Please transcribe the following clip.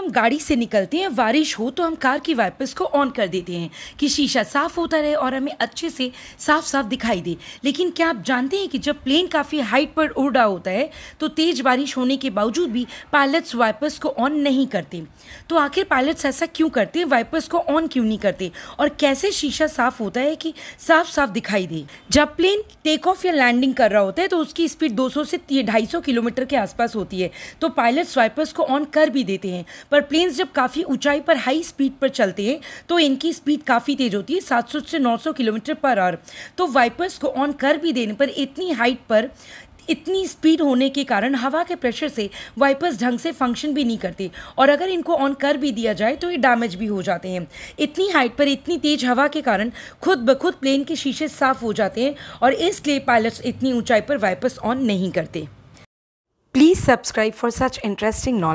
हम गाड़ी से निकलते हैं बारिश हो तो हम कार की वाइपर्स को ऑन कर देते हैं कि शीशा साफ होता रहे और हमें अच्छे से साफ साफ दिखाई दे लेकिन क्या आप जानते हैं कि जब प्लेन काफ़ी हाइट पर उड़ रहा होता है तो तेज़ बारिश होने के बावजूद भी पायलट्स वाइपर्स को ऑन नहीं करते तो आखिर पायलट्स ऐसा क्यों करते हैं वाइपर्स को ऑन क्यों नहीं करते और कैसे शीशा साफ होता है कि साफ साफ दिखाई दे जब प्लेन टेक ऑफ या लैंडिंग कर रहा होता है तो उसकी स्पीड 200 से 250 किलोमीटर के आसपास होती है तो पायलट स्वाइपर्स को ऑन कर भी देते हैं पर प्लेन्स जब काफ़ी ऊंचाई पर हाई स्पीड पर चलते हैं तो इनकी स्पीड काफ़ी तेज़ होती है 700 से 900 किलोमीटर पर आवर तो वाइपर्स को ऑन कर भी देने पर इतनी हाइट पर इतनी स्पीड होने के कारण हवा के प्रेशर से वाइपर्स ढंग से फंक्शन भी नहीं करते और अगर इनको ऑन कर भी दिया जाए तो ये डैमेज भी हो जाते हैं इतनी हाइट पर इतनी तेज़ हवा के कारण खुद ब खुद प्लेन के शीशे साफ हो जाते हैं और इसलिए पायलट्स इतनी ऊंचाई पर वाइपर्स ऑन नहीं करते please subscribe for such interesting knowledge